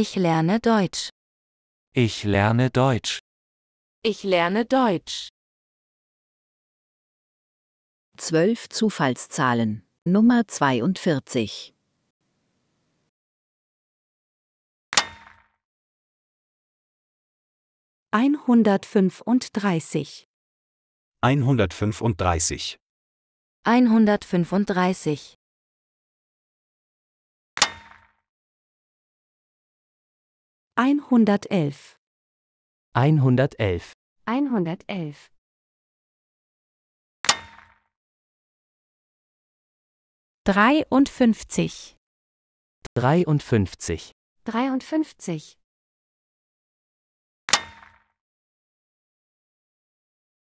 Ich lerne Deutsch. Ich lerne Deutsch. Ich lerne Deutsch. Zwölf Zufallszahlen. Nummer 42. Einhundertfünfunddreißig. Einhundertfünfunddreißig. 135 111 111 111 53 53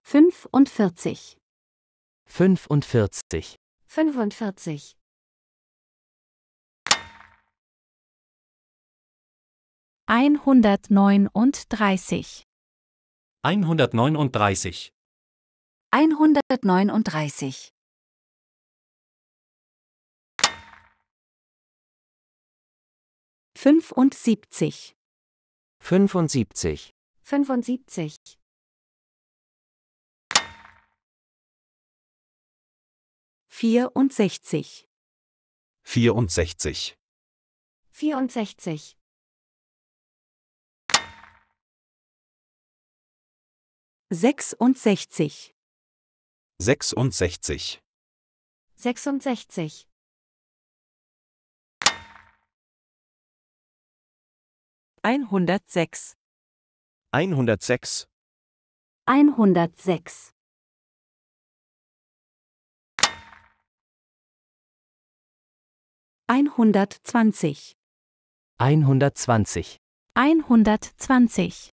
53 45 45 45 139 139 139 75 75 75 64 64 64 sechsundsechzig, sechsundsechzig, sechsundsechzig. einhundertsechs, einhundertsechs, einhundertsechs, einhundertzwanzig, einhundertzwanzig, einhundertzwanzig.